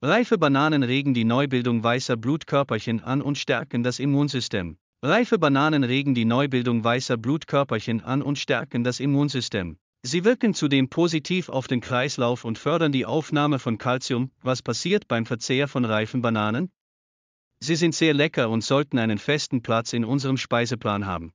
Reife Bananen regen die Neubildung weißer Blutkörperchen an und stärken das Immunsystem. Reife Bananen regen die Neubildung weißer Blutkörperchen an und stärken das Immunsystem. Sie wirken zudem positiv auf den Kreislauf und fördern die Aufnahme von Kalzium. Was passiert beim Verzehr von reifen Bananen? Sie sind sehr lecker und sollten einen festen Platz in unserem Speiseplan haben.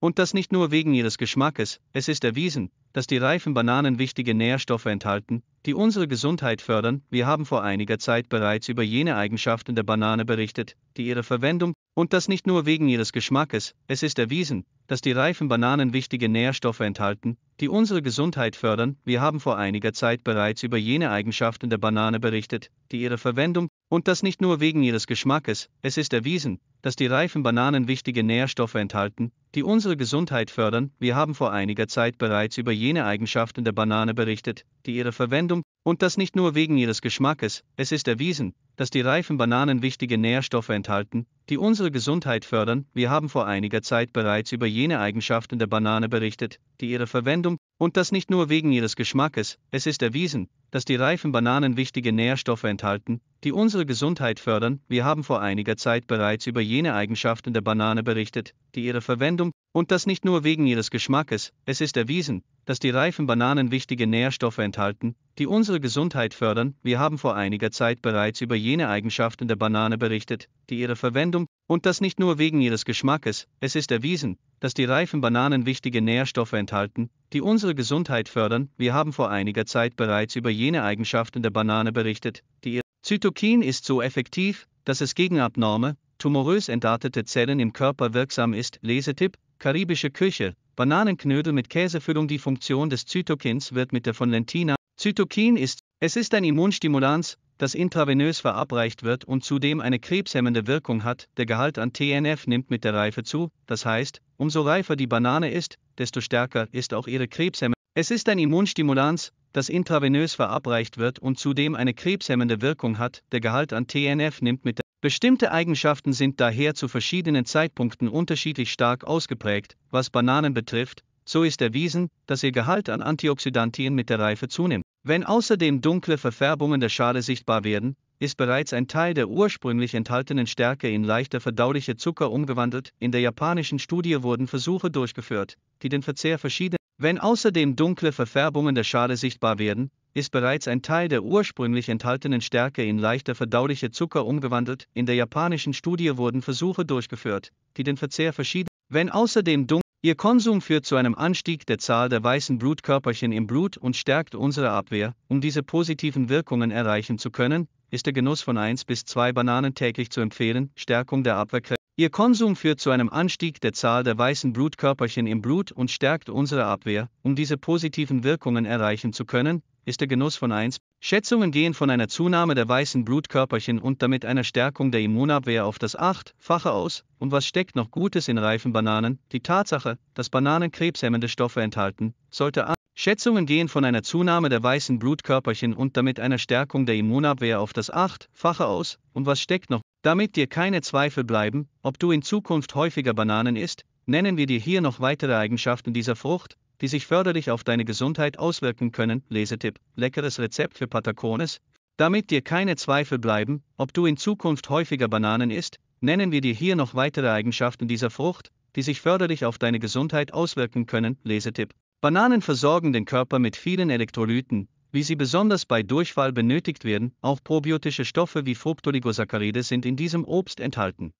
Und das nicht nur wegen ihres Geschmackes, es ist erwiesen, dass die reifen Bananen wichtige Nährstoffe enthalten, die unsere Gesundheit fördern. Wir haben vor einiger Zeit bereits über jene Eigenschaften der Banane berichtet, die ihre Verwendung, und das nicht nur wegen ihres Geschmackes, es ist erwiesen, dass die reifen Bananen wichtige Nährstoffe enthalten, die unsere Gesundheit fördern. Wir haben vor einiger Zeit bereits über jene Eigenschaften der Banane berichtet, die ihre Verwendung, und das nicht nur wegen ihres Geschmackes, es ist erwiesen, dass die reifen Bananen wichtige Nährstoffe enthalten, die unsere Gesundheit fördern. Wir haben vor einiger Zeit bereits über jene Eigenschaften der Banane berichtet, die ihre Verwendung, und das nicht nur wegen ihres Geschmackes, es ist erwiesen, dass die reifen Bananen wichtige Nährstoffe enthalten, die unsere Gesundheit fördern. Wir haben vor einiger Zeit bereits über jene Eigenschaften der Banane berichtet, die ihre Verwendung, und das nicht nur wegen ihres Geschmackes, es ist erwiesen, dass die reifen Bananen wichtige Nährstoffe enthalten, die unsere Gesundheit fördern. Wir haben vor einiger Zeit bereits über jene Eigenschaften der Banane berichtet, die ihre Verwendung und das nicht nur wegen ihres Geschmackes, es ist erwiesen, dass die reifen Bananen wichtige Nährstoffe enthalten, die unsere Gesundheit fördern. Wir haben vor einiger Zeit bereits über jene Eigenschaften der Banane berichtet, die ihre Verwendung, und das nicht nur wegen ihres Geschmackes, es ist erwiesen, dass die reifen Bananen wichtige Nährstoffe enthalten, die unsere Gesundheit fördern. Wir haben vor einiger Zeit bereits über jene Eigenschaften der Banane berichtet, die ihr Zytokin ist so effektiv, dass es gegen abnorme, tumorös entartete Zellen im Körper wirksam ist. Lesetipp, karibische Küche, Bananenknödel mit Käsefüllung. Die Funktion des Zytokins wird mit der von Lentina. Zytokin ist, es ist ein Immunstimulans, das intravenös verabreicht wird und zudem eine krebshemmende Wirkung hat. Der Gehalt an TNF nimmt mit der Reife zu, das heißt, umso reifer die Banane ist, desto stärker ist auch ihre Krebshemmung. Es ist ein Immunstimulans, das intravenös verabreicht wird und zudem eine krebshemmende Wirkung hat. Der Gehalt an TNF nimmt mit der Bestimmte Eigenschaften sind daher zu verschiedenen Zeitpunkten unterschiedlich stark ausgeprägt, was Bananen betrifft, so ist erwiesen, dass ihr Gehalt an Antioxidantien mit der Reife zunimmt. Wenn außerdem dunkle Verfärbungen der Schale sichtbar werden, ist bereits ein Teil der ursprünglich enthaltenen Stärke in leichter verdauliche Zucker umgewandelt. In der japanischen Studie wurden Versuche durchgeführt, die den Verzehr verschiedener. Wenn außerdem dunkle Verfärbungen der Schale sichtbar werden, ist bereits ein Teil der ursprünglich enthaltenen Stärke in leichter verdauliche Zucker umgewandelt. In der japanischen Studie wurden Versuche durchgeführt, die den Verzehr verschieden. Wenn außerdem dunkel Ihr Konsum führt zu einem Anstieg der Zahl der weißen Blutkörperchen im Blut und stärkt unsere Abwehr. Um diese positiven Wirkungen erreichen zu können, ist der Genuss von 1 bis 2 Bananen täglich zu empfehlen. Stärkung der Abwehrkräfte. Ihr Konsum führt zu einem Anstieg der Zahl der weißen Blutkörperchen im Blut und stärkt unsere Abwehr. Um diese positiven Wirkungen erreichen zu können, ist der Genuss von 1. Schätzungen gehen von einer Zunahme der weißen Blutkörperchen und damit einer Stärkung der Immunabwehr auf das 8-fache aus. Und was steckt noch Gutes in reifen Bananen? Die Tatsache, dass Bananen krebshemmende Stoffe enthalten, sollte an. Schätzungen gehen von einer Zunahme der weißen Blutkörperchen und damit einer Stärkung der Immunabwehr auf das 8-fache aus. Und was steckt noch? Damit dir keine Zweifel bleiben, ob du in Zukunft häufiger Bananen isst, nennen wir dir hier noch weitere Eigenschaften dieser Frucht, die sich förderlich auf deine Gesundheit auswirken können. Lesetipp: Leckeres Rezept für Patacones. Damit dir keine Zweifel bleiben, ob du in Zukunft häufiger Bananen isst, nennen wir dir hier noch weitere Eigenschaften dieser Frucht, die sich förderlich auf deine Gesundheit auswirken können. Lesetipp: Bananen versorgen den Körper mit vielen Elektrolyten, wie sie besonders bei Durchfall benötigt werden. Auch probiotische Stoffe wie Fructoligosaccharide sind in diesem Obst enthalten.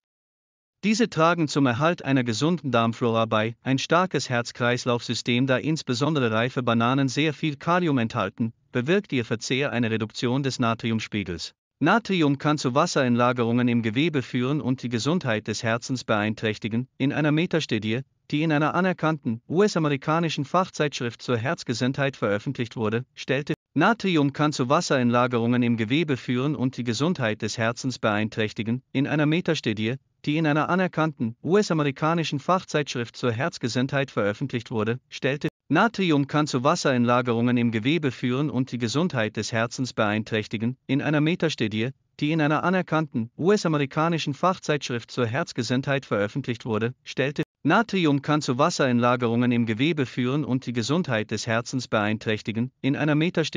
Diese tragen zum Erhalt einer gesunden Darmflora bei, ein starkes Herz-Kreislauf-System da insbesondere reife Bananen sehr viel Kalium enthalten, bewirkt ihr Verzehr eine Reduktion des Natriumspiegels. Natrium kann zu Wasserinlagerungen im Gewebe führen und die Gesundheit des Herzens beeinträchtigen, in einer Metastudie, die in einer anerkannten US-amerikanischen Fachzeitschrift zur Herzgesundheit veröffentlicht wurde, stellte Natrium kann zu Wasserinlagerungen im Gewebe führen und die Gesundheit des Herzens beeinträchtigen. In einer Metastudie, die in einer anerkannten US-amerikanischen Fachzeitschrift zur Herzgesundheit veröffentlicht wurde, stellte, Natrium kann zu Wassereinlagerungen im Gewebe führen und die Gesundheit des Herzens beeinträchtigen, in einer Metastudie, die in einer anerkannten US-amerikanischen Fachzeitschrift zur Herzgesundheit veröffentlicht wurde, stellte, Natrium kann zu Wassereinlagerungen im Gewebe führen und die Gesundheit des Herzens beeinträchtigen, in einer Metastudie